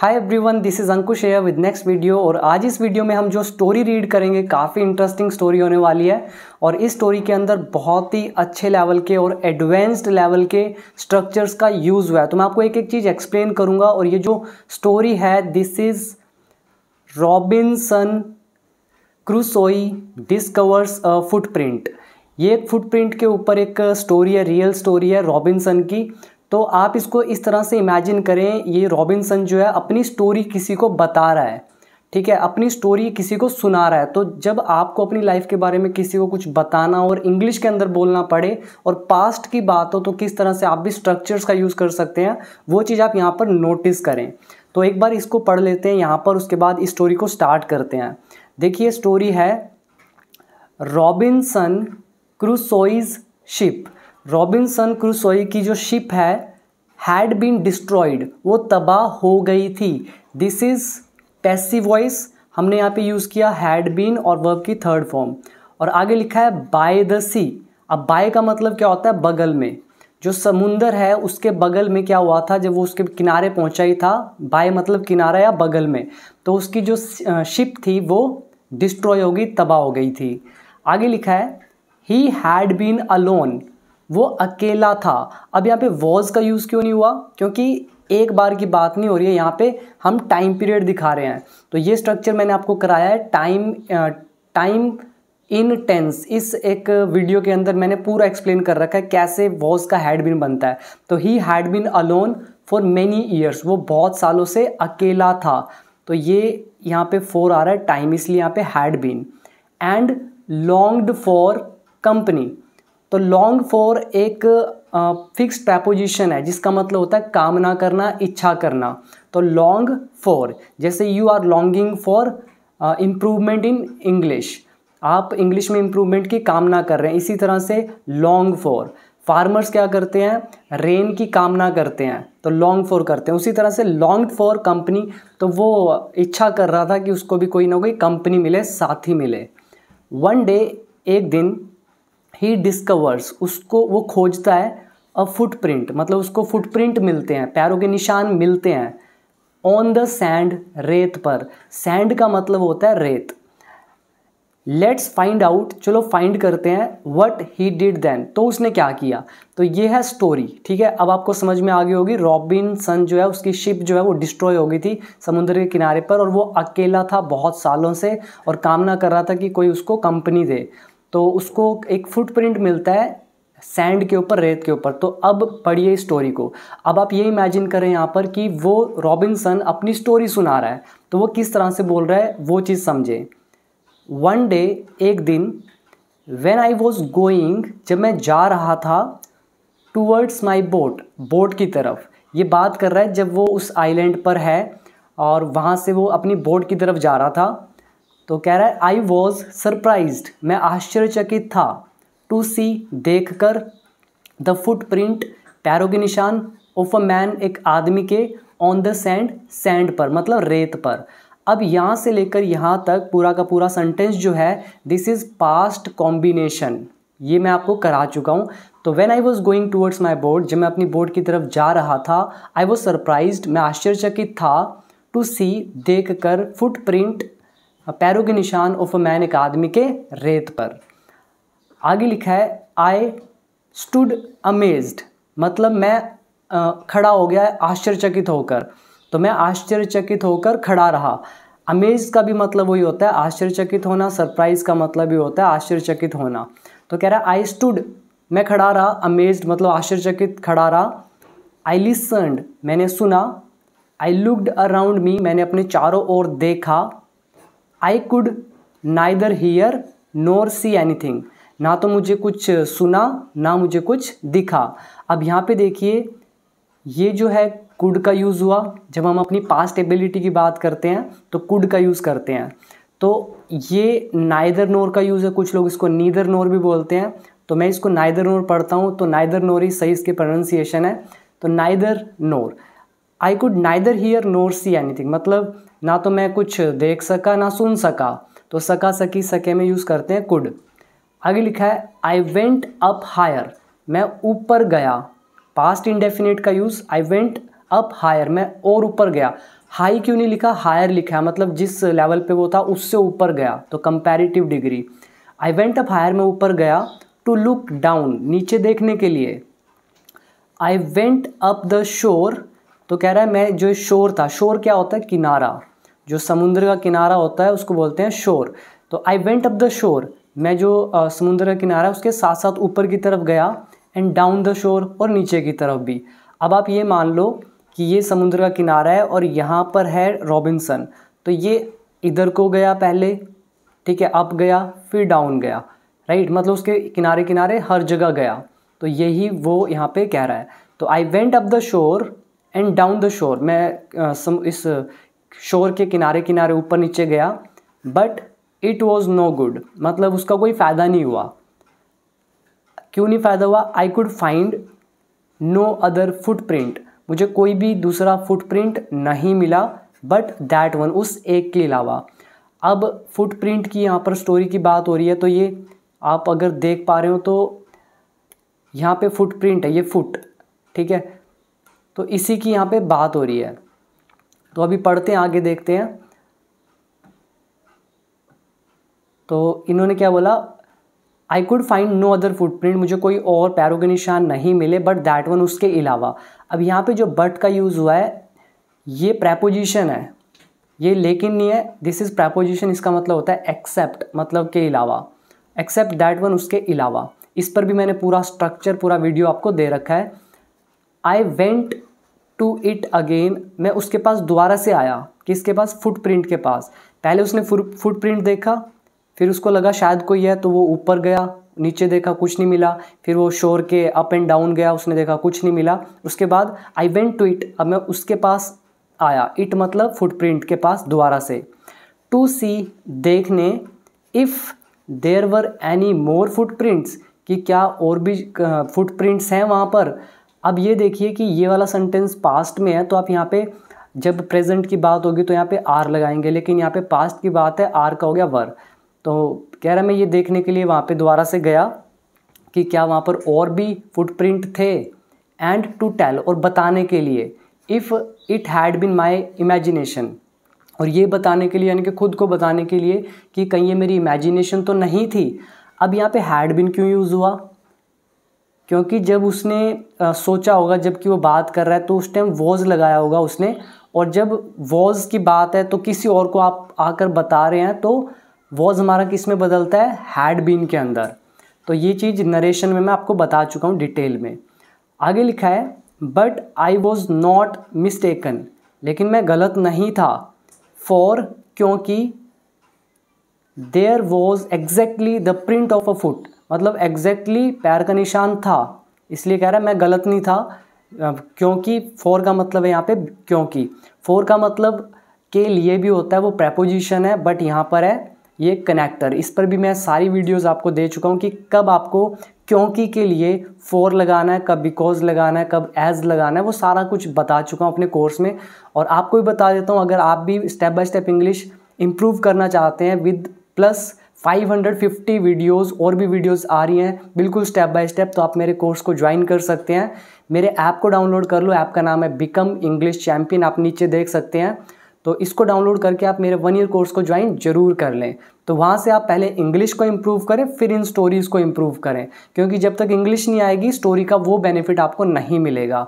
hi everyone this is Ankush here with next video और आज इस वीडियो में हम जो स्टोरी रीड करेंगे काफ़ी इंटरेस्टिंग स्टोरी होने वाली है और इस स्टोरी के अंदर बहुत ही अच्छे लेवल के और एडवांस्ड लेवल के स्ट्रक्चर्स का यूज़ हुआ है तो मैं आपको एक एक चीज़ एक्सप्लेन करूँगा और ये जो स्टोरी है this is Robinson Crusoe discovers a footprint ये एक फुटप्रिंट के ऊपर एक स्टोरी है रियल स्टोरी है रॉबिनसन की तो आप इसको इस तरह से इमेजिन करें ये रॉबिनसन जो है अपनी स्टोरी किसी को बता रहा है ठीक है अपनी स्टोरी किसी को सुना रहा है तो जब आपको अपनी लाइफ के बारे में किसी को कुछ बताना और इंग्लिश के अंदर बोलना पड़े और पास्ट की बात हो तो किस तरह से आप भी स्ट्रक्चर्स का यूज़ कर सकते हैं वो चीज़ आप यहाँ पर नोटिस करें तो एक बार इसको पढ़ लेते हैं यहाँ पर उसके बाद इस स्टोरी को स्टार्ट करते हैं देखिए स्टोरी है Robinson Crusoe's ship Robinson Crusoe की जो शिप है हैड बीन डिस्ट्रॉयड वो तबाह हो गई थी दिस इज़ पैसिव वॉइस हमने यहाँ पे यूज़ किया हैड बीन और वर्ब की थर्ड फॉर्म और आगे लिखा है बाय द सी अब बाय का मतलब क्या होता है बगल में जो समुंदर है उसके बगल में क्या हुआ था जब वो उसके किनारे पहुँचा ही था बाय मतलब किनारा या बगल में तो उसकी जो शिप थी वो डिस्ट्रॉय हो गई तबाह हो गई थी आगे लिखा है ही हैड बीन अलोन वो अकेला था अब यहाँ पे वॉज का यूज़ क्यों नहीं हुआ क्योंकि एक बार की बात नहीं हो रही है यहाँ पे हम टाइम पीरियड दिखा रहे हैं तो ये स्ट्रक्चर मैंने आपको कराया है टाइम टाइम इन टेंस इस एक वीडियो के अंदर मैंने पूरा एक्सप्लेन कर रखा है कैसे वॉज का हैडबिन बनता है तो he had been alone for many years वो बहुत सालों से अकेला था तो ये यहाँ पे फोर आ रहा है टाइम इसलिए यहाँ पे had been and longed for company तो लॉन्ग फॉर एक फिक्स प्रपोजिशन है जिसका मतलब होता है कामना करना इच्छा करना तो लॉन्ग फॉर जैसे you are longing for improvement in English आप इंग्लिश में इम्प्रूवमेंट की कामना कर रहे हैं इसी तरह से लॉन्ग फॉर फार्मर्स क्या करते हैं रेन की कामना करते हैं तो लॉन्ग फॉर करते हैं उसी तरह से लॉन्ग फॉर कंपनी तो वो इच्छा कर रहा था कि उसको भी कोई ना कोई कंपनी मिले साथी मिले वन डे एक दिन ही डिस्कवर्स उसको वो खोजता है अ फुटप्रिंट मतलब उसको फुटप्रिंट मिलते हैं पैरों के निशान मिलते हैं ऑन द सैंड रेत पर सैंड का मतलब होता है रेत लेट्स फाइंड आउट चलो फाइंड करते हैं वट ही डिड देन तो उसने क्या किया तो ये है स्टोरी ठीक है अब आपको समझ में आ गई होगी रॉबिन सन जो है उसकी शिप जो है वो डिस्ट्रॉय हो गई थी समुद्र के किनारे पर और वो अकेला था बहुत सालों से और कामना कर रहा था कि कोई उसको कंपनी दे तो उसको एक फुटप्रिंट मिलता है सैंड के ऊपर रेत के ऊपर तो अब पढ़िए स्टोरी को अब आप ये इमेजिन करें यहाँ पर कि वो रॉबिनसन अपनी स्टोरी सुना रहा है तो वो किस तरह से बोल रहा है वो चीज़ समझे वन डे एक दिन वेन आई वॉज गोइंग जब मैं जा रहा था टूवर्ड्स माई बोट बोट की तरफ ये बात कर रहा है जब वो उस आइलैंड पर है और वहाँ से वो अपनी बोट की तरफ जा रहा था तो कह रहा है आई वॉज सरप्राइज मैं आश्चर्यचकित था टू सी देख कर द फुट प्रिंट पैरों के निशान ऑफ अ मैन एक आदमी के ऑन द सैंड सैंड पर मतलब रेत पर अब यहाँ से लेकर यहाँ तक पूरा का पूरा सेंटेंस जो है दिस इज़ पास्ट कॉम्बिनेशन ये मैं आपको करा चुका हूँ तो when I was going towards my boat जब मैं अपनी बोर्ड की तरफ जा रहा था आई वॉज सरप्राइज मैं आश्चर्यचकित था टू सी देख कर फुट प्रिंट पैरों के निशान ऑफ अ मैन एक आदमी के रेत पर आगे लिखा है आई स्टूड अमेज्ड मतलब मैं खड़ा हो गया आश्चर्यचकित होकर तो मैं आश्चर्यचकित होकर खड़ा रहा अमेज का भी मतलब वही होता है आश्चर्यचकित होना सरप्राइज का मतलब भी होता है आश्चर्यचकित होना तो कह रहा है आई स्टूड मैं खड़ा रहा अमेज मतलब आश्चर्यचकित खड़ा रहा आई लिसनड मैंने सुना आई लुकड अराउंड मी मैंने अपने चारों ओर देखा I could neither hear nor see anything ना तो मुझे कुछ सुना ना मुझे कुछ दिखा अब यहाँ पे देखिए ये जो है कुड का यूज़ हुआ जब हम अपनी पास्ट एबिलिटी की बात करते हैं तो कुड का यूज़ करते हैं तो ये नाइदर नोर का यूज़ है कुछ लोग इसको नीदर नोर भी बोलते हैं तो मैं इसको नाइदर नोर पढ़ता हूँ तो नाइदर नोर ही सही इसके प्रोनाउंसिएशन है तो neither nor I could neither hear nor see anything मतलब ना तो मैं कुछ देख सका ना सुन सका तो सका सकी सके में यूज़ करते हैं कुड आगे लिखा है आई वेंट अप हायर मैं ऊपर गया पास्ट इंडेफिनेट का use I went up higher मैं और ऊपर गया हाई क्यों नहीं लिखा हायर लिखा है मतलब जिस लेवल पे वो था उससे ऊपर गया तो comparative degree I went up higher में ऊपर गया टू लुक डाउन नीचे देखने के लिए आई वेंट अप द शोर तो कह रहा है मैं जो शोर था शोर क्या होता है किनारा जो समुद्र का किनारा होता है उसको बोलते हैं शोर तो I went up the shore मैं जो समुद्र का किनारा है उसके साथ साथ ऊपर की तरफ गया एंड डाउन द शोर और नीचे की तरफ भी अब आप ये मान लो कि ये समुद्र का किनारा है और यहाँ पर है रॉबिन्सन तो ये इधर को गया पहले ठीक है अप गया फिर डाउन गया राइट मतलब उसके किनारे किनारे हर जगह गया तो यही वो यहाँ पे कह रहा है तो I went up the shore and down the shore मैं इस शोर के किनारे किनारे ऊपर नीचे गया but it was no good मतलब उसका कोई फ़ायदा नहीं हुआ क्यों नहीं फ़ायदा हुआ I could find no other footprint मुझे कोई भी दूसरा फुटप्रिंट नहीं मिला बट दैट वन उस एक के अलावा अब फुटप्रिंट की यहाँ पर स्टोरी की बात हो रही है तो ये आप अगर देख पा रहे हो तो यहाँ पे फुटप्रिंट है ये फुट ठीक है तो इसी की यहाँ पे बात हो रही है तो अभी पढ़ते हैं आगे देखते हैं तो इन्होंने क्या बोला I could find no other footprint मुझे कोई और पैरों के निशान नहीं मिले बट दैट वन उसके अलावा अब यहाँ पे जो बट का यूज़ हुआ है ये प्रेपोजिशन है ये लेकिन नहीं है दिस इज़ प्रेपोजिशन इसका मतलब होता है एक्सेप्ट मतलब के अलावा एक्सेप्ट दैट वन उसके अलावा इस पर भी मैंने पूरा स्ट्रक्चर पूरा वीडियो आपको दे रखा है I went to it again मैं उसके पास दोबारा से आया किसके पास फुटप्रिंट के पास पहले उसने फुटप्रिंट देखा फिर उसको लगा शायद कोई है तो वो ऊपर गया नीचे देखा कुछ नहीं मिला फिर वो शोर के अप एंड डाउन गया उसने देखा कुछ नहीं मिला उसके बाद आई वेंट टू इट अब मैं उसके पास आया इट मतलब फुटप्रिंट के पास दोबारा से टू सी देखने if there were any more footprints कि क्या और भी फुटप्रिंट्स हैं वहाँ पर अब ये देखिए कि ये वाला सेंटेंस पास्ट में है तो आप यहाँ पे जब प्रेजेंट की बात होगी तो यहाँ पे आर लगाएंगे लेकिन यहाँ पे पास्ट की बात है आर का हो गया वर तो कह रहा मैं ये देखने के लिए वहाँ पे दोबारा से गया कि क्या वहाँ पर और भी फुटप्रिंट थे एंड टू टेल और बताने के लिए if it had been my imagination और ये बताने के लिए यानी कि खुद को बताने के लिए कि कहीं ये मेरी इमेजिनेशन तो नहीं थी अब यहाँ पे हैड बिन क्यों यूज़ हुआ क्योंकि जब उसने सोचा होगा जबकि वो बात कर रहा है तो उस टाइम वॉज लगाया होगा उसने और जब वॉज की बात है तो किसी और को आप आकर बता रहे हैं तो वॉज हमारा किस में बदलता है हैड बीन के अंदर तो ये चीज़ नरेशन में मैं आपको बता चुका हूँ डिटेल में आगे लिखा है but I was not mistaken लेकिन मैं गलत नहीं था फॉर क्योंकि there was exactly the print of a foot मतलब एग्जैक्टली पैर का निशान था इसलिए कह रहा है मैं गलत नहीं था क्योंकि फोर का मतलब है यहाँ पे क्योंकि फोर का मतलब के लिए भी होता है वो प्रेपोजिशन है बट यहाँ पर है ये कनेक्टर इस पर भी मैं सारी वीडियोस आपको दे चुका हूँ कि कब आपको क्योंकि के लिए फोर लगाना है कब बिकॉज लगाना है कब एज लगाना है वो सारा कुछ बता चुका हूँ अपने कोर्स में और आपको भी बता देता हूँ अगर आप भी step by step English improve करना चाहते हैं विद प्लस 550 वीडियोस और भी वीडियोस आ रही हैं बिल्कुल स्टेप बाय स्टेप तो आप मेरे कोर्स को ज्वाइन कर सकते हैं मेरे ऐप को डाउनलोड कर लो ऐप का नाम है बिकम इंग्लिश चैम्पियन आप नीचे देख सकते हैं तो इसको डाउनलोड करके आप मेरे वन ईयर कोर्स को ज्वाइन जरूर कर लें तो वहाँ से आप पहले इंग्लिश को इम्प्रूव करें फिर इन स्टोरीज़ को इम्प्रूव करें क्योंकि जब तक इंग्लिश नहीं आएगी स्टोरी का वो बेनिफिट आपको नहीं मिलेगा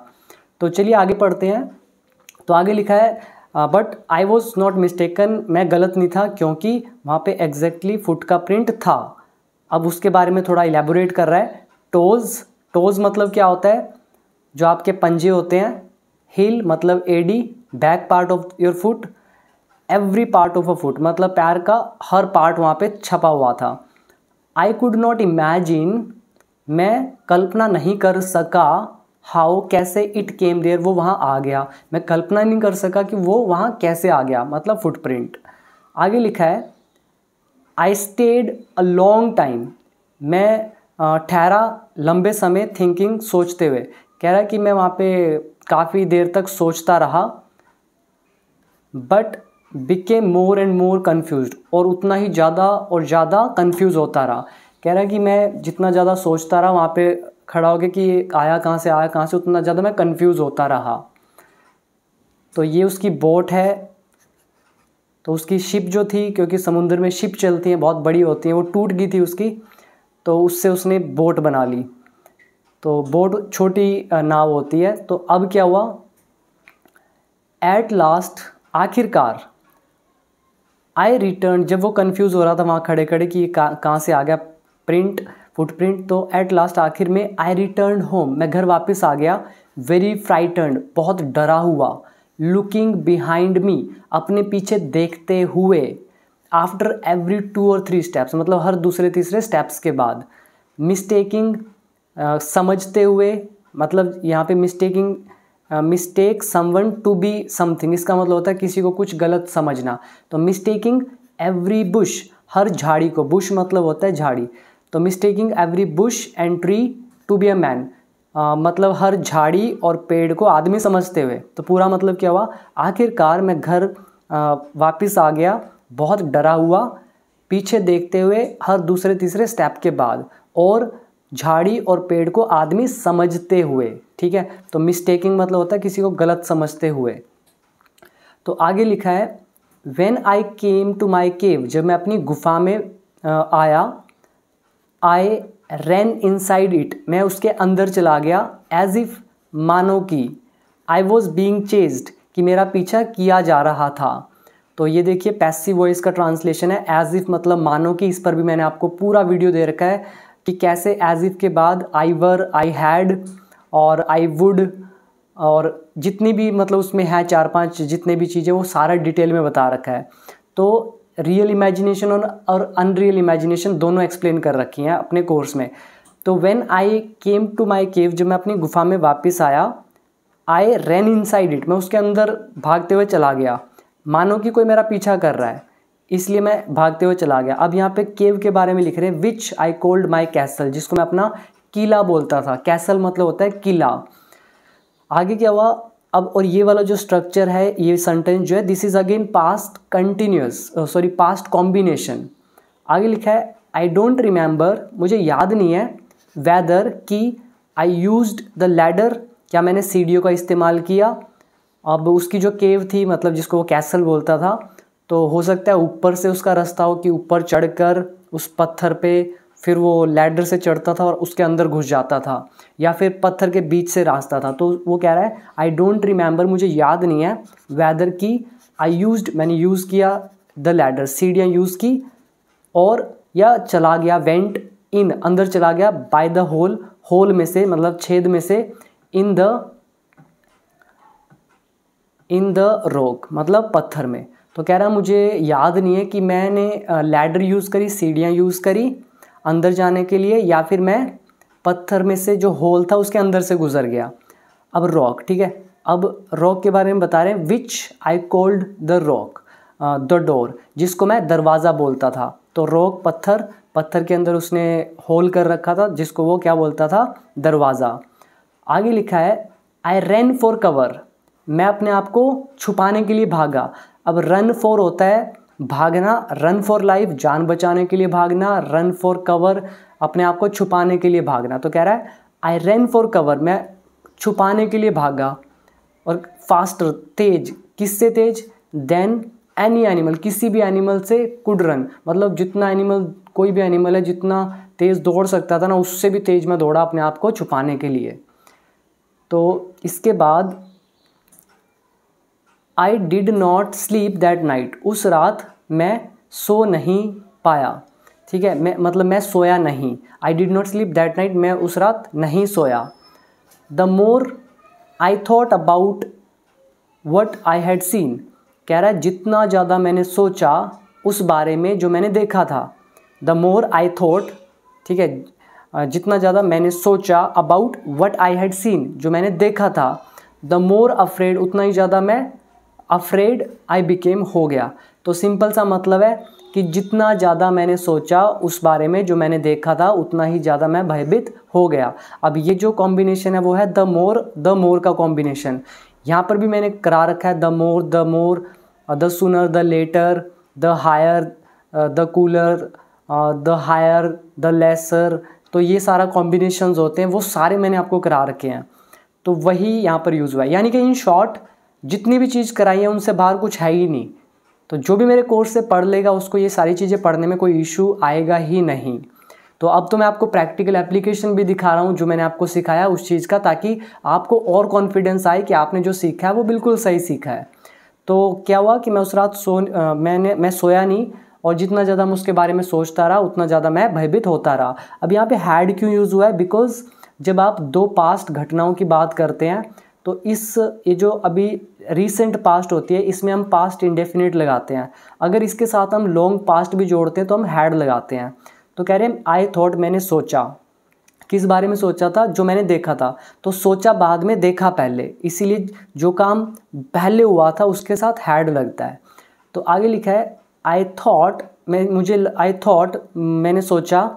तो चलिए आगे पढ़ते हैं तो आगे लिखा है but I was not mistaken मैं गलत नहीं था क्योंकि वहाँ पे एग्जैक्टली फुट का प्रिंट था अब उसके बारे में थोड़ा इलेबोरेट कर रहा है टोज़ टोज़ मतलब क्या होता है जो आपके पंजे होते हैं हील मतलब एडी back part of your foot every part of a foot मतलब पैर का हर पार्ट वहाँ पे छपा हुआ था आई कुड नॉट इमेजिन मैं कल्पना नहीं कर सका हाउ कैसे इट केम देयर वो वहाँ आ गया मैं कल्पना नहीं कर सका कि वो वहाँ कैसे आ गया मतलब फुटप्रिंट आगे लिखा है I stayed a long time मैं ठहरा लंबे समय थिंकिंग सोचते हुए कह रहा कि मैं वहाँ पे काफ़ी देर तक सोचता रहा बट बिके मोर एंड मोर कन्फ्यूज और उतना ही ज़्यादा और ज़्यादा कन्फ्यूज़ होता रहा कह रहा कि मैं जितना ज़्यादा सोचता रहा वहाँ पे खड़ा हो गया कि आया कहाँ से आया कहाँ से उतना ज़्यादा मैं कन्फ्यूज़ होता रहा तो ये उसकी बोट है तो उसकी शिप जो थी क्योंकि समुद्र में शिप चलती है बहुत बड़ी होती है वो टूट गई थी उसकी तो उससे उसने बोट बना ली तो बोट छोटी नाव होती है तो अब क्या हुआ एट लास्ट आखिरकार आई रिटर्न जब वो कन्फ्यूज हो रहा था वहाँ खड़े खड़े कि ये कहाँ से आ गया प्रिंट फुटप्रिंट तो एट लास्ट आखिर में आई रिटर्न होम मैं घर वापस आ गया वेरी फ्राइटर्ड बहुत डरा हुआ लुकिंग बिहाइंड मी अपने पीछे देखते हुए आफ्टर एवरी टू और थ्री स्टेप्स मतलब हर दूसरे तीसरे स्टेप्स के बाद मिस्टेकिंग समझते हुए मतलब यहाँ पे mistaking mistake someone to be something इसका मतलब होता है किसी को कुछ गलत समझना तो मिस्टेकिंग एवरी बुश हर झाड़ी को बुश मतलब होता है झाड़ी तो mistaking every bush and tree to be a man ah, मतलब हर झाड़ी और पेड़ को आदमी समझते हुए तो पूरा मतलब क्या हुआ आखिरकार मैं घर आ, वापिस आ गया बहुत डरा हुआ पीछे देखते हुए हर दूसरे तीसरे स्टेप के बाद और झाड़ी और पेड़ को आदमी समझते हुए ठीक है तो मिस्टेकिंग मतलब होता है किसी को गलत समझते हुए तो आगे लिखा है when I came to my केव जब मैं अपनी गुफा में आया आई रैन साइड इट मैं उसके अंदर चला गया एज इफ मानो कि आई वॉज बींग चेज्ड कि मेरा पीछा किया जा रहा था तो ये देखिए पैसिव वॉइस का ट्रांसलेशन है एज इफ मतलब मानो कि इस पर भी मैंने आपको पूरा वीडियो दे रखा है कि कैसे एज इफ के बाद आई वर आई हैड और आई वुड और जितनी भी मतलब उसमें है चार पांच जितने भी चीज़ें वो सारा डिटेल में बता रखा है तो रियल इमेजिनेशन और अनरियल इमेजिनेशन दोनों एक्सप्लेन कर रखी हैं अपने कोर्स में तो when I came to my cave जब मैं अपनी गुफा में वापस आया आई इन साइड इट मैं उसके अंदर भागते हुए चला गया मानो कि कोई मेरा पीछा कर रहा है इसलिए मैं भागते हुए चला गया अब यहाँ पे केव के बारे में लिख रहे हैं which I cold my castle जिसको मैं अपना किला बोलता था कैसल मतलब होता है किला आगे क्या हुआ अब और ये वाला जो स्ट्रक्चर है ये सेंटेंस जो है this is again past continuous sorry past combination आगे लिखा है आई डोंट रिमेंबर मुझे याद नहीं है वैदर कि आई यूज द लैडर क्या मैंने सीढ़ियों का इस्तेमाल किया अब उसकी जो केव थी मतलब जिसको वो कैसल बोलता था तो हो सकता है ऊपर से उसका रास्ता हो कि ऊपर चढ़कर उस पत्थर पे फिर वो लैडर से चढ़ता था और उसके अंदर घुस जाता था या फिर पत्थर के बीच से रास्ता था तो वो कह रहा है आई डोंट रिमेंबर मुझे याद नहीं है वैदर की आई यूज मैंने यूज़ किया द लैडर सीढ़ियाँ यूज़ की और या चला गया वेंट इन अंदर चला गया बाय द होल होल में से मतलब छेद में से in the in the rock मतलब पत्थर में तो कह रहा मुझे याद नहीं है कि मैंने लैडर यूज़ करी सीढ़ियाँ यूज़ करी अंदर जाने के लिए या फिर मैं पत्थर में से जो होल था उसके अंदर से गुजर गया अब रॉक ठीक है अब रॉक के बारे में बता रहे हैं which I called the rock the door जिसको मैं दरवाज़ा बोलता था तो रॉक पत्थर पत्थर के अंदर उसने होल कर रखा था जिसको वो क्या बोलता था दरवाज़ा आगे लिखा है आई रन फॉर कवर मैं अपने आप को छुपाने के लिए भागा अब रन फॉर होता है भागना रन फॉर लाइफ जान बचाने के लिए भागना रन फॉर कवर अपने आप को छुपाने के लिए भागना तो कह रहा है आई रन फॉर कवर मैं छुपाने के लिए भागा और फास्टर तेज किससे तेज देन एनी एनिमल किसी भी एनिमल से कुड रन मतलब जितना एनिमल कोई भी एनिमल है जितना तेज़ दौड़ सकता था ना उससे भी तेज़ मैं दौड़ा अपने आप को छुपाने के लिए तो इसके बाद I did not sleep that night उस रात मैं सो नहीं पाया ठीक है मैं मतलब मैं सोया नहीं I did not sleep that night मैं उस रात नहीं सोया the more I thought about what I had seen कह रहा है जितना ज़्यादा मैंने सोचा उस बारे में जो मैंने देखा था द मोर आई थॉट ठीक है जितना ज़्यादा मैंने सोचा about what I had seen जो मैंने देखा था द मोर अफ्रेड उतना ही ज़्यादा मैं अफ्रेड आई बिकेम हो गया तो सिंपल सा मतलब है कि जितना ज़्यादा मैंने सोचा उस बारे में जो मैंने देखा था उतना ही ज़्यादा मैं भयभीत हो गया अब ये जो कॉम्बिनेशन है वो है द मोर द मोर का कॉम्बिनेशन यहाँ पर भी मैंने करा रखा है the more the more the sooner the later the higher the cooler the higher the lesser तो ये सारा कॉम्बिनेशन होते हैं वो सारे मैंने आपको करा रखे हैं तो वही यहाँ पर यूज़ हुआ है यानी कि इन शॉर्ट जितनी भी चीज़ कराई है उनसे बाहर कुछ है ही नहीं तो जो भी मेरे कोर्स से पढ़ लेगा उसको ये सारी चीज़ें पढ़ने में कोई इशू आएगा ही नहीं तो अब तो मैं आपको प्रैक्टिकल एप्लीकेशन भी दिखा रहा हूँ जो मैंने आपको सिखाया उस चीज़ का ताकि आपको और कॉन्फिडेंस आए कि आपने जो सीखा है वो बिल्कुल सही सीखा है तो क्या हुआ कि मैं उस रात सो आ, मैंने मैं सोया नहीं और जितना ज़्यादा मैं उसके बारे में सोचता रहा उतना ज़्यादा मैं भयभीत होता रहा अब यहाँ पे हैड क्यों यूज़ हुआ है बिकॉज़ जब आप दो पास्ट घटनाओं की बात करते हैं तो इस ये जो अभी रिसेंट पास्ट होती है इसमें हम पास्ट इंडेफिनिट लगाते हैं अगर इसके साथ हम लॉन्ग पास्ट भी जोड़ते हैं तो हम हैड लगाते हैं तो कह रहे हैं आई थॉट मैंने सोचा किस बारे में सोचा था जो मैंने देखा था तो सोचा बाद में देखा पहले इसीलिए जो काम पहले हुआ था उसके साथ हैड लगता है तो आगे लिखा है आई थॉट मैं मुझे आई थॉट मैंने सोचा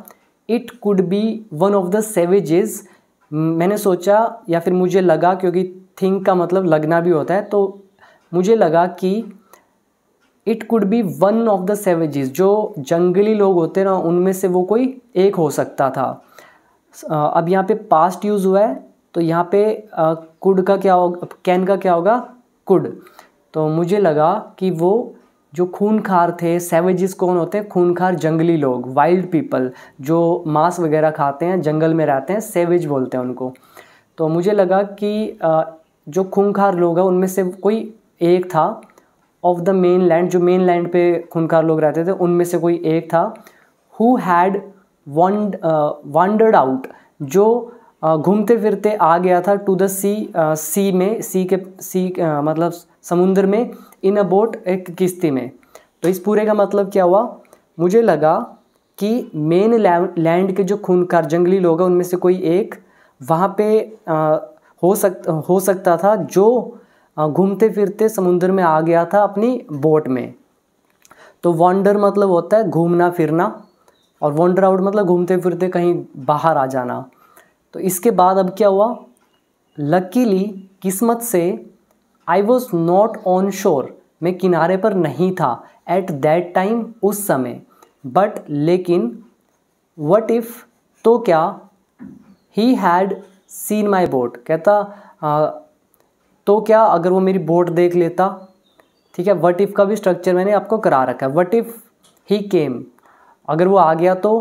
it could be one of the savages मैंने सोचा या फिर मुझे लगा क्योंकि थिंक का मतलब लगना भी होता है तो मुझे लगा कि it could be one of the savages जो जंगली लोग होते ना उनमें से वो कोई एक हो सकता था अब यहाँ पे पास्ट यूज़ हुआ है तो यहाँ पे कुड का क्या होगा कैन का क्या होगा कुड तो मुझे लगा कि वो जो खूनखार थे सेवेजेस कौन होते हैं खूनखार जंगली लोग वाइल्ड पीपल जो मांस वगैरह खाते हैं जंगल में रहते हैं सेवेज बोलते हैं उनको तो मुझे लगा कि जो खूनखार लोग हैं उनमें से कोई एक था ऑफ द मेन लैंड जो मेन लैंड पे खूनखार लोग रहते थे उनमें से कोई एक था हु हैड वंडर्ड आउट जो घूमते फिरते आ गया था टू द सी सी में सी के सी मतलब समुद्र में इन अबोट एक किस्ती में तो इस पूरे का मतलब क्या हुआ मुझे लगा कि मेन लैंड के जो खूनकार जंगली लोग हैं उनमें से कोई एक वहाँ पे आ, हो सक हो सकता था जो घूमते फिरते समुंदर में आ गया था अपनी बोट में तो वॉन्डर मतलब होता है घूमना फिरना और वॉन्डर आउट मतलब घूमते फिरते कहीं बाहर आ जाना तो इसके बाद अब क्या हुआ लकीली किस्मत से आई वॉज नॉट ऑन शोर मैं किनारे पर नहीं था एट दैट टाइम उस समय बट लेकिन वट इफ़ तो क्या he had seen my boat कहता आ, तो क्या अगर वो मेरी बोट देख लेता ठीक है वट इफ़ का भी स्ट्रक्चर मैंने आपको करा रखा है वट इफ़ ही केम अगर वो आ गया तो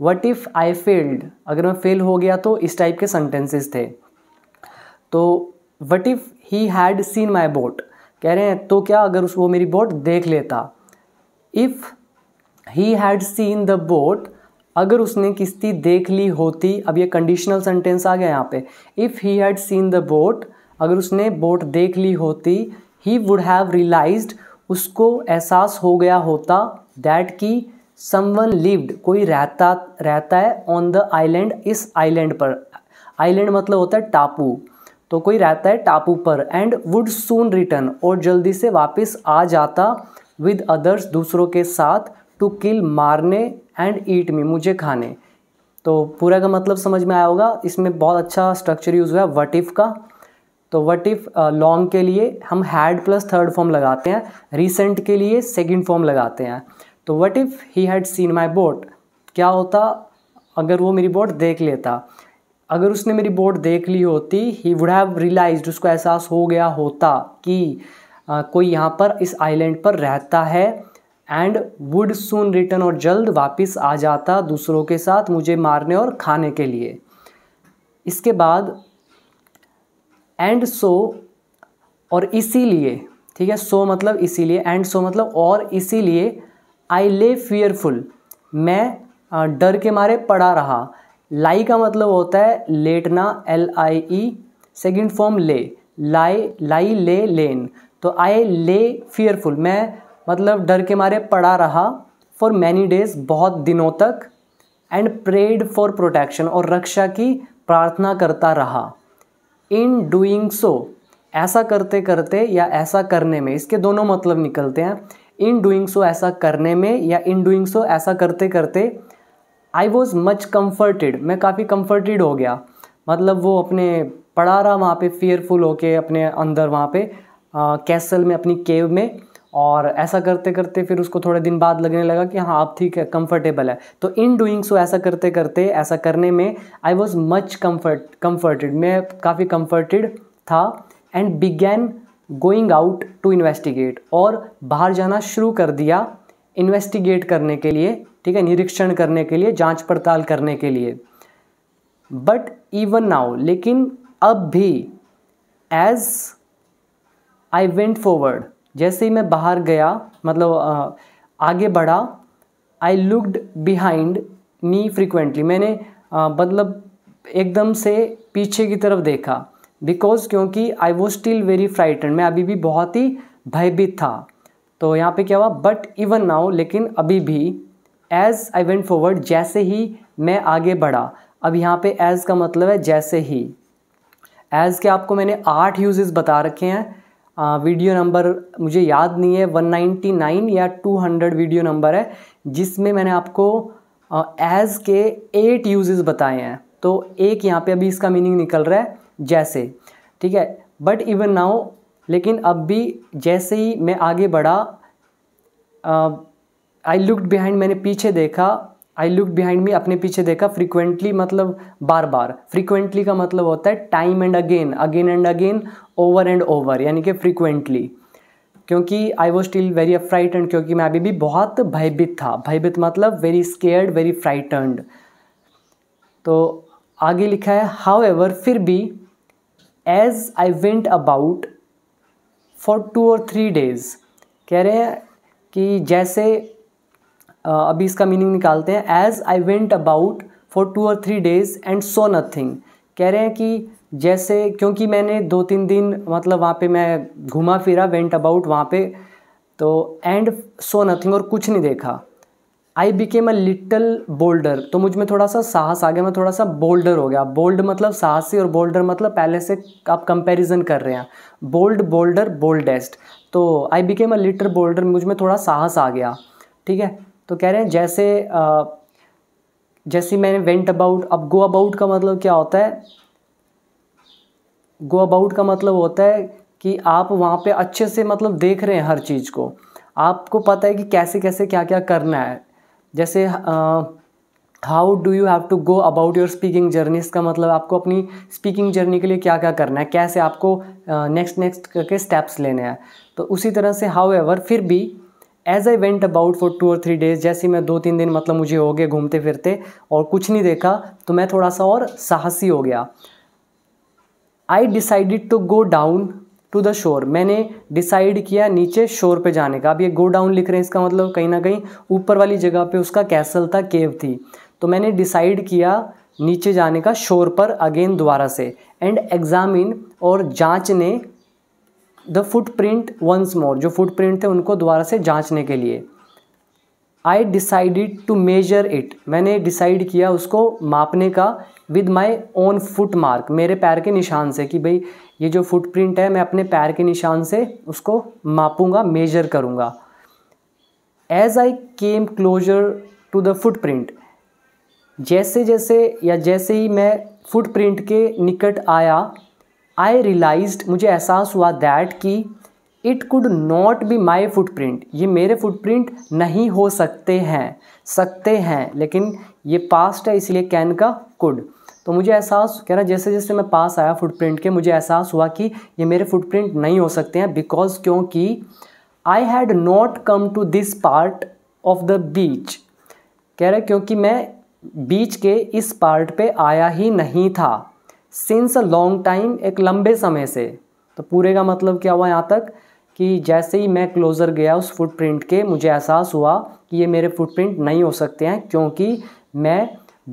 वट इफ़ आई फेल्ड अगर मैं फेल हो गया तो इस टाइप के सेंटेंसेस थे तो what if he had seen my boat कह रहे हैं तो क्या अगर उस वो मेरी बोट देख लेता if he had seen the boat अगर उसने किस्ती देख ली होती अब ये कंडीशनल सेंटेंस आ गया यहाँ पे if he had seen the boat अगर उसने बोट देख ली होती ही वुड हैव रियलाइज उसको एहसास हो गया होता दैट सम समवन लिव्ड कोई रहता रहता है ऑन द आइलैंड इस आइलैंड पर आइलैंड मतलब होता है टापू तो कोई रहता है टापू पर एंड वुड सून रिटर्न और जल्दी से वापस आ जाता विद अदर्स दूसरों के साथ टू किल मारने एंड ईट मी मुझे खाने तो पूरा का मतलब समझ में आया होगा इसमें बहुत अच्छा स्ट्रक्चर यूज़ हुआ है वट इफ़ का तो वट इफ़ लॉन्ग के लिए हम हैड प्लस थर्ड फॉर्म लगाते हैं रिसेंट के लिए सेकेंड फॉर्म लगाते हैं तो what if he had seen my boat क्या होता अगर वो मेरी बोट देख लेता अगर उसने मेरी बोर्ड देख ली होती ही वुड हैव रियलाइज उसको एहसास हो गया होता कि आ, कोई यहाँ पर इस आइलैंड पर रहता है एंड वुड सुन रिटर्न और जल्द वापस आ जाता दूसरों के साथ मुझे मारने और खाने के लिए इसके बाद एंड सो और इसीलिए ठीक है सो मतलब इसीलिए एंड सो मतलब और इसीलिए आई ले फियरफुल मैं डर के मारे पड़ा रहा लाई का मतलब होता है लेटना L I E second form lay lie लाई ले लेन तो आई ले फियरफुल मैं मतलब डर के मारे पड़ा रहा फॉर मैनी डेज बहुत दिनों तक एंड प्रेड फॉर प्रोटेक्शन और रक्षा की प्रार्थना करता रहा इन डूइंग सो ऐसा करते करते या ऐसा करने में इसके दोनों मतलब निकलते हैं इन डूइंग सो ऐसा करने में या इन डूइंग सो ऐसा करते करते आई वॉज़ मच कम्फर्टेड मैं काफ़ी कम्फर्टेड हो गया मतलब वो अपने पड़ा रहा वहाँ पे फियरफुल होके अपने अंदर वहाँ पे कैसल में अपनी केव में और ऐसा करते करते फिर उसको थोड़े दिन बाद लगने लगा कि हाँ आप ठीक है कंफर्टेबल है तो इन डूइंग सो ऐसा करते करते ऐसा करने में I was much comfort comforted मैं काफ़ी कम्फर्टेड था and began going out to investigate और बाहर जाना शुरू कर दिया इन्वेस्टिगेट करने के लिए ठीक है निरीक्षण करने के लिए जांच पड़ताल करने के लिए बट इवन नाउ लेकिन अब भी एज आई वेंट फॉरवर्ड जैसे ही मैं बाहर गया मतलब आगे बढ़ा I looked behind me frequently मैंने मतलब एकदम से पीछे की तरफ देखा बिकॉज क्योंकि I was still very frightened मैं अभी भी बहुत ही भयभीत था तो यहाँ पे क्या हुआ बट इवन नाउ लेकिन अभी भी एज़ आई वेंट फॉरवर्ड जैसे ही मैं आगे बढ़ा अब यहाँ पे एज़ का मतलब है जैसे ही एज़ के आपको मैंने आठ यूज़ बता रखे हैं वीडियो नंबर मुझे याद नहीं है 199 या 200 वीडियो नंबर है जिसमें मैंने आपको एज़ के एट यूजेज़ बताए हैं तो एक यहाँ पे अभी इसका मीनिंग निकल रहा है जैसे ठीक है बट इवन नाउ लेकिन अब भी जैसे ही मैं आगे बढ़ा आई लुक बिहाइंड मैंने पीछे देखा आई लुक बिहाइंड मी अपने पीछे देखा फ्रिक्वेंटली मतलब बार बार फ्रिक्वेंटली का मतलब होता है time and again again and again over and over यानी कि फ्रीक्वेंटली क्योंकि I was still very frightened क्योंकि मैं अभी भी बहुत भयभीत था भयभीत मतलब वेरी स्केयर्ड वेरी फ्राइटन्ड तो आगे लिखा है हाउ एवर फिर भी as I went about for two और थ्री डेज कह रहे हैं कि जैसे अभी इसका मीनिंग निकालते हैं as I went about for two और three days and saw nothing कह रहे हैं कि जैसे क्योंकि मैंने दो तीन दिन मतलब वहाँ पे मैं घूमा फिरा वेंट अबाउट वहाँ पे तो एंड सो नथिंग और कुछ नहीं देखा I became a little bolder तो मुझ में थोड़ा सा साहस आ गया मैं थोड़ा सा बोल्डर हो गया बोल्ड मतलब साहसी और बोल्डर मतलब पहले से आप कंपेरिजन कर रहे हैं बोल्ड बोल्डर बोल्डेस्ट तो I became a little bolder मुझ में थोड़ा साहस आ गया ठीक है तो कह रहे हैं जैसे जैसे मैंने वेंट अबाउट अब गो अबाउट का मतलब क्या होता है गो अबाउट का मतलब होता है कि आप वहाँ पे अच्छे से मतलब देख रहे हैं हर चीज़ को आपको पता है कि कैसे कैसे क्या क्या करना है जैसे how do you have to go about your speaking journey इसका मतलब आपको अपनी स्पीकिंग जर्नी के लिए क्या क्या करना है कैसे आपको नेक्स्ट नेक्स्ट करके स्टेप्स लेने हैं तो उसी तरह से हाउ एवर फिर भी as I went about for two और थ्री डेज जैसे मैं दो तीन दिन मतलब मुझे हो गए घूमते फिरते और कुछ नहीं देखा तो मैं थोड़ा सा और साहसी हो गया I decided to go down to the shore मैंने डिसाइड किया नीचे शोर पे जाने का अब ये गो डाउन लिख रहे हैं इसका मतलब कहीं ना कहीं ऊपर वाली जगह पे उसका कैसल था केव थी तो मैंने डिसाइड किया नीचे जाने का शोर पर अगेन दोबारा से एंड एग्जामिन और जांच ने द फुटप्रिंट वंस मोर जो फुटप्रिंट थे उनको दोबारा से जांचने के लिए I decided to measure it मैंने डिसाइड किया उसको मापने का with my own foot mark मेरे पैर के निशान से कि भाई ये जो फुटप्रिंट है मैं अपने पैर के निशान से उसको मापूंगा मेजर करूँगा as I came closer to the footprint जैसे जैसे या जैसे ही मैं फुटप्रिंट के निकट आया आई रियलाइज मुझे एहसास हुआ दैट कि it could not be my footprint ये मेरे फुटप्रिंट नहीं हो सकते हैं सकते हैं लेकिन ये पास्ट है इसलिए कैन का कुड तो मुझे एहसास कह रहा जैसे जैसे मैं पास आया फुटप्रिंट के मुझे एहसास हुआ कि ये मेरे फुटप्रिंट नहीं हो सकते हैं बिकॉज क्योंकि I had not come to this part of the beach कह रहे क्योंकि मैं बीच के इस पार्ट पे आया ही नहीं था सिंस अ लॉन्ग टाइम एक लंबे समय से तो पूरे का मतलब क्या हुआ यहाँ तक कि जैसे ही मैं क्लोज़र गया उस फुटप्रिंट के मुझे एहसास हुआ कि ये मेरे फुटप्रिंट नहीं हो सकते हैं क्योंकि मैं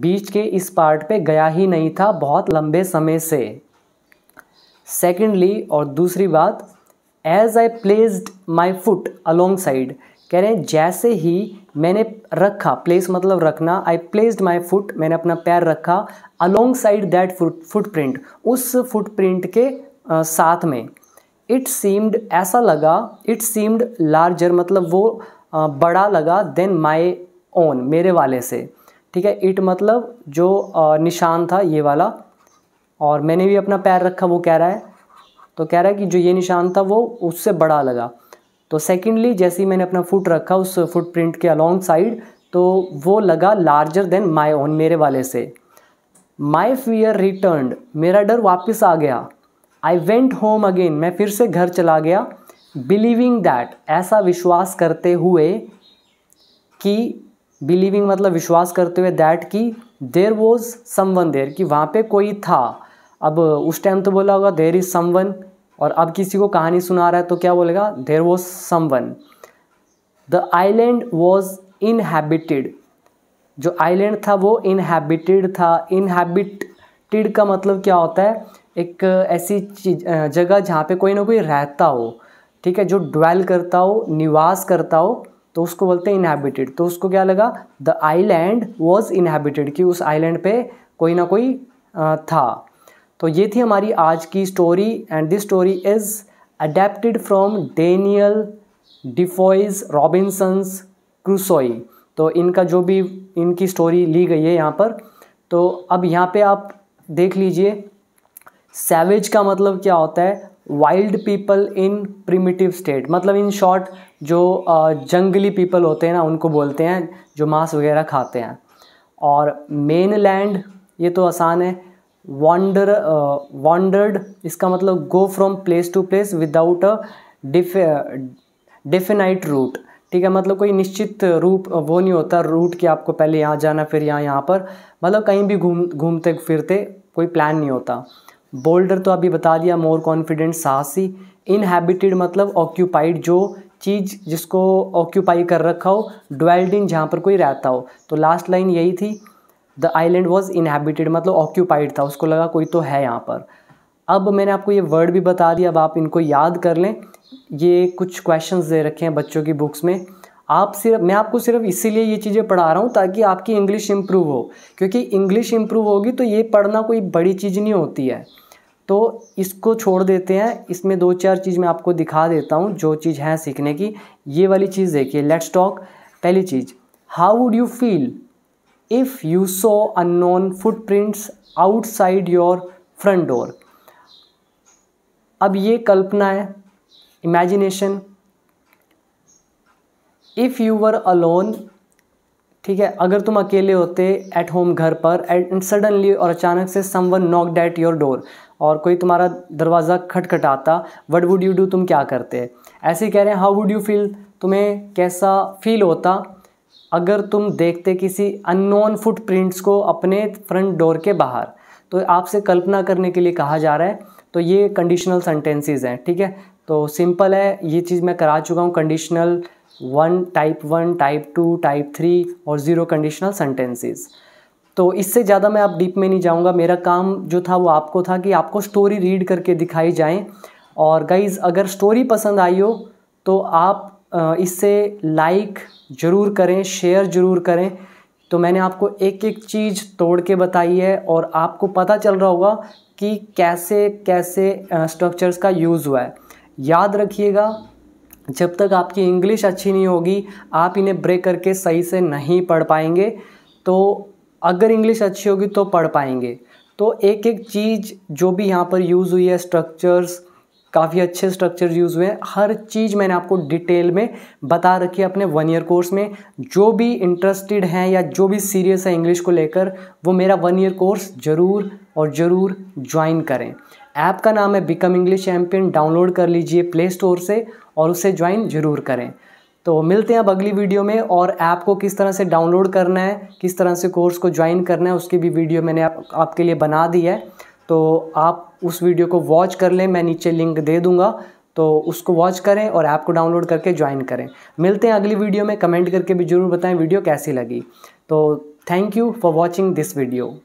बीच के इस पार्ट पे गया ही नहीं था बहुत लंबे समय से सेकेंडली और दूसरी बात as I placed my foot alongside कह रहे हैं जैसे ही मैंने रखा प्लेस मतलब रखना आई प्लेस्ड माई फुट मैंने अपना पैर रखा alongside that foot footprint उस फुटप्रिंट के आ, साथ में इट सीम्ड ऐसा लगा इट सीम्ड लार्जर मतलब वो आ, बड़ा लगा देन माई ओन मेरे वाले से ठीक है इट मतलब जो आ, निशान था ये वाला और मैंने भी अपना पैर रखा वो कह रहा है तो कह रहा है कि जो ये निशान था वो उससे बड़ा लगा तो सेकेंडली जैसे ही मैंने अपना फुट रखा उस फुटप्रिंट के अलॉन्ग साइड तो वो लगा लार्जर देन माई ओन मेरे वाले से माई फियर रिटर्न मेरा डर वापस आ गया आई वेंट होम अगेन मैं फिर से घर चला गया बिलीविंग दैट ऐसा विश्वास करते हुए कि बिलीविंग मतलब विश्वास करते हुए दैट कि देर वॉज समवन देर कि वहाँ पे कोई था अब उस टाइम तो बोला होगा देर इज़ समवन और अब किसी को कहानी सुना रहा है तो क्या बोलेगा there was someone the island was inhabited जो आइलैंड था वो इनहेबिटेड था इनहेबिटेड का मतलब क्या होता है एक ऐसी जगह जहाँ पे कोई ना कोई रहता हो ठीक है जो ड्वेल करता हो निवास करता हो तो उसको बोलते हैं इनहेबिटेड तो उसको क्या लगा द आइलैंड वॉज इनहेबिटेड कि उस आइलैंड पे कोई ना कोई था तो ये थी हमारी आज की story and this story is adapted from Daniel Defoe's Robinson's Crusoe तो इनका जो भी इनकी स्टोरी ली गई है यहाँ पर तो अब यहाँ पे आप देख लीजिए सैवेज का मतलब क्या होता है wild people in primitive state मतलब इन शॉर्ट जो जंगली पीपल होते हैं ना उनको बोलते हैं जो मांस वगैरह खाते हैं और मेन लैंड ये तो आसान है वॉन्डर वॉन्डर्ड uh, इसका मतलब go from place to place without a definite route ठीक है मतलब कोई निश्चित रूप uh, वो नहीं होता रूट कि आपको पहले यहाँ जाना फिर यहाँ यहाँ पर मतलब कहीं भी घूम घूमते फिरते कोई प्लान नहीं होता बोल्डर तो अभी बता दिया मोर कॉन्फिडेंट साहसी इनहेबिटेड मतलब ऑक्यूपाइड जो चीज़ जिसको ऑक्यूपाई कर रखा हो ड्वेल्ड इन जहाँ पर कोई रहता हो तो लास्ट लाइन यही थी द आइलैंड वॉज इनहेबिटेड मतलब ऑक्यूपाइड था उसको लगा कोई तो है यहाँ पर अब मैंने आपको ये वर्ड भी बता दिया अब आप इनको याद कर लें ये कुछ क्वेश्चंस दे रखे हैं बच्चों की बुक्स में आप सिर्फ मैं आपको सिर्फ इसीलिए ये चीज़ें पढ़ा रहा हूँ ताकि आपकी इंग्लिश इम्प्रूव हो क्योंकि इंग्लिश इम्प्रूव होगी तो ये पढ़ना कोई बड़ी चीज़ नहीं होती है तो इसको छोड़ देते हैं इसमें दो चार चीज़ मैं आपको दिखा देता हूँ जो चीज़ है सीखने की ये वाली चीज़ देखिए लेट्स टॉक पहली चीज़ how would you feel if you saw unknown footprints outside your front door अब ये कल्पना है imagination if you were alone ठीक है अगर तुम अकेले होते एट होम घर पर एंड सडनली और अचानक से someone knock that your door और कोई तुम्हारा दरवाज़ा खटखटाता वट वुड यू डू तुम क्या करते ऐसे कह रहे हैं हाउ वुड यू फील तुम्हें कैसा फील होता अगर तुम देखते किसी अननोन फुटप्रिंट्स को अपने फ्रंट डोर के बाहर तो आपसे कल्पना करने के लिए कहा जा रहा है तो ये कंडीशनल सेंटेंसेज हैं ठीक है तो सिंपल है ये चीज़ मैं करा चुका हूँ conditional one type one type two type three और ज़ीरो कंडीशनल सेंटेंसेज तो इससे ज़्यादा मैं आप डीप में नहीं जाऊँगा मेरा काम जो था वो आपको था कि आपको स्टोरी रीड करके दिखाई जाए और गाइज़ अगर स्टोरी पसंद आई हो तो आप इससे लाइक ज़रूर करें शेयर ज़रूर करें तो मैंने आपको एक एक चीज़ तोड़ के बताई है और आपको पता चल रहा होगा कि कैसे कैसे स्ट्रक्चर्स का यूज़ हुआ है याद रखिएगा जब तक आपकी इंग्लिश अच्छी नहीं होगी आप इन्हें ब्रेक करके सही से नहीं पढ़ पाएंगे तो अगर इंग्लिश अच्छी होगी तो पढ़ पाएंगे तो एक एक चीज़ जो भी यहाँ पर यूज़ हुई है स्ट्रक्चर्स काफ़ी अच्छे स्ट्रक्चर यूज़ हुए हैं हर चीज़ मैंने आपको डिटेल में बता रखी है अपने वन ईयर कोर्स में जो भी इंटरेस्टेड हैं या जो भी सीरियस है इंग्लिश को लेकर वो मेरा वन ईयर कोर्स ज़रूर और ज़रूर ज्वाइन करें ऐप का नाम है बिकम इंग्लिश चैम्पियन डाउनलोड कर लीजिए प्ले स्टोर से और उसे ज्वाइन ज़रूर करें तो मिलते हैं अब अगली वीडियो में और ऐप को किस तरह से डाउनलोड करना है किस तरह से कोर्स को ज्वाइन करना है उसकी भी वीडियो मैंने आप, आपके लिए बना दी है तो आप उस वीडियो को वॉच कर लें मैं नीचे लिंक दे दूंगा तो उसको वॉच करें और ऐप को डाउनलोड करके ज्वाइन करें मिलते हैं अगली वीडियो में कमेंट करके भी ज़रूर बताएं वीडियो कैसी लगी तो thank you for watching this video